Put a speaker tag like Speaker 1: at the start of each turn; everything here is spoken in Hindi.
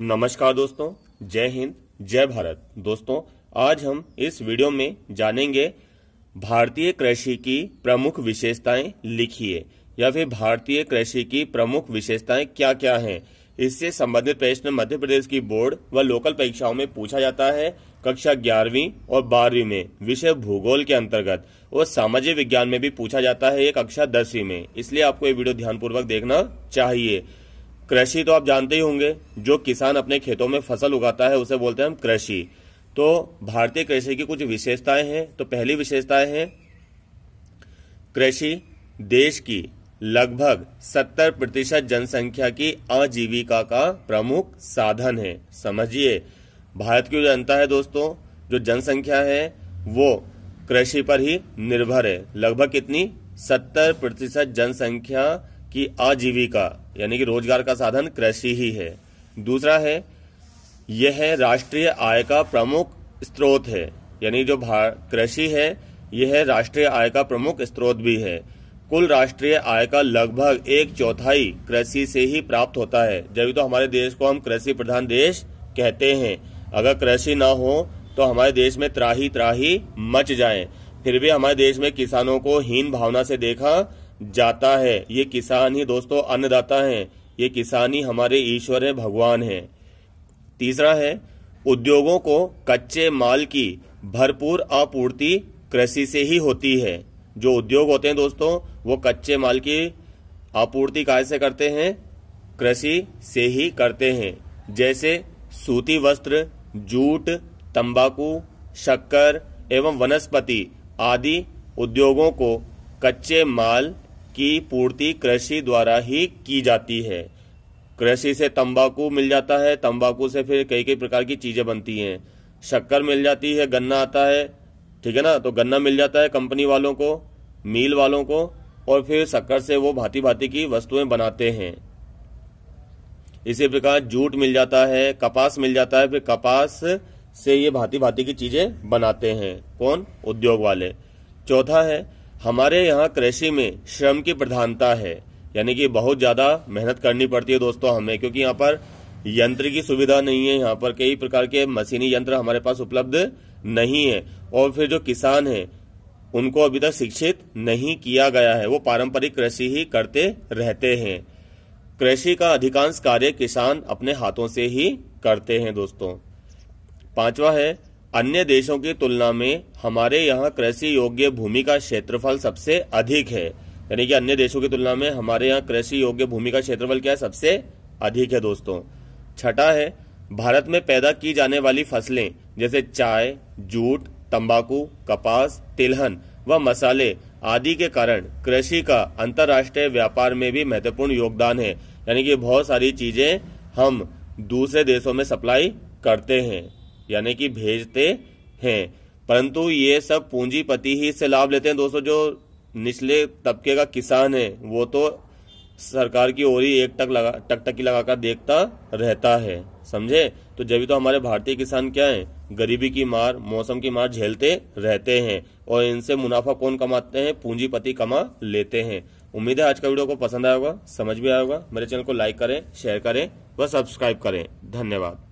Speaker 1: नमस्कार दोस्तों जय हिंद जय भारत दोस्तों आज हम इस वीडियो में जानेंगे भारतीय कृषि की प्रमुख विशेषताएं लिखिए या फिर भारतीय कृषि की प्रमुख विशेषताएं क्या क्या हैं इससे संबंधित प्रश्न मध्य प्रदेश की बोर्ड व लोकल परीक्षाओं में पूछा जाता है कक्षा ग्यारहवीं और बारहवीं में विषय भूगोल के अंतर्गत और सामाजिक विज्ञान में भी पूछा जाता है ये कक्षा दसवीं में इसलिए आपको ये वीडियो ध्यानपूर्वक देखना चाहिए कृषि तो आप जानते ही होंगे जो किसान अपने खेतों में फसल उगाता है उसे बोलते हैं हम कृषि तो भारतीय कृषि की कुछ विशेषताएं हैं तो पहली विशेषताएं हैं कृषि देश की लगभग 70 प्रतिशत जनसंख्या की आजीविका का प्रमुख साधन है समझिए भारत की जो जनता है दोस्तों जो जनसंख्या है वो कृषि पर ही निर्भर है लगभग कितनी 70 प्रतिशत जनसंख्या कि आजीविका यानी कि रोजगार का साधन कृषि ही है दूसरा है यह राष्ट्रीय आय का प्रमुख स्रोत है यानी जो कृषि है यह राष्ट्रीय आय का प्रमुख स्रोत भी है कुल राष्ट्रीय आय का लगभग एक चौथाई कृषि से ही प्राप्त होता है जब तो हमारे देश को हम कृषि प्रधान देश कहते हैं अगर कृषि ना हो तो हमारे देश में त्राही त्राही मच जाए फिर भी हमारे देश में किसानों को हीन भावना से देखा जाता है ये किसान ही दोस्तों अन्नदाता हैं ये किसान ही हमारे ईश्वर हैं भगवान हैं तीसरा है उद्योगों को कच्चे माल की भरपूर आपूर्ति कृषि से ही होती है जो उद्योग होते हैं दोस्तों वो कच्चे माल की आपूर्ति काय से करते हैं कृषि से ही करते हैं जैसे सूती वस्त्र जूट तंबाकू शक्कर एवं वनस्पति आदि उद्योगों को कच्चे माल की पूर्ति कृषि द्वारा ही की जाती है कृषि से तंबाकू मिल जाता है तंबाकू से फिर कई कई प्रकार की चीज़ें बनती हैं शक्कर मिल जाती है गन्ना आता है ठीक है ना तो गन्ना मिल जाता है कंपनी वालों को मील वालों को और फिर शक्कर से वो भांति भांति की वस्तुएं बनाते हैं इसी प्रकार जूट मिल जाता है कपास मिल जाता है फिर कपास से ये भांति भांति की चीज़ें बनाते हैं कौन उद्योग वाले चौथा है हमारे यहाँ कृषि में श्रम की प्रधानता है यानी कि बहुत ज़्यादा मेहनत करनी पड़ती है दोस्तों हमें क्योंकि यहाँ पर यंत्र की सुविधा नहीं है यहाँ पर कई प्रकार के मशीनी यंत्र हमारे पास उपलब्ध नहीं है और फिर जो किसान है उनको अभी तक शिक्षित नहीं किया गया है वो पारंपरिक कृषि ही करते रहते हैं कृषि का अधिकांश कार्य किसान अपने हाथों से ही करते हैं दोस्तों पांचवा है अन्य देशों की तुलना में हमारे यहाँ कृषि योग्य भूमि का क्षेत्रफल सबसे अधिक है यानी कि अन्य देशों की तुलना में हमारे यहाँ कृषि योग्य भूमि का क्षेत्रफल क्या है सबसे अधिक है दोस्तों छठा है भारत में पैदा की जाने वाली फसलें जैसे चाय जूट तंबाकू कपास तिलहन व मसाले आदि के कारण कृषि का अंतर्राष्ट्रीय व्यापार में भी महत्वपूर्ण योगदान है यानी कि बहुत सारी चीजें हम दूसरे देशों में सप्लाई करते हैं यानी कि भेजते हैं परंतु ये सब पूंजीपति ही इससे लाभ लेते हैं दोस्तों जो निचले तबके का किसान है वो तो सरकार की ओर ही एक टक लगा टकटकी लगाकर देखता रहता है समझे तो जब तो हमारे भारतीय किसान क्या है गरीबी की मार मौसम की मार झेलते रहते हैं और इनसे मुनाफा कौन कमाते हैं पूंजीपति कमा लेते हैं उम्मीद है आज का वीडियो को पसंद आएगा समझ भी आएगा मेरे चैनल को लाइक करें शेयर करें व सब्सक्राइब करें धन्यवाद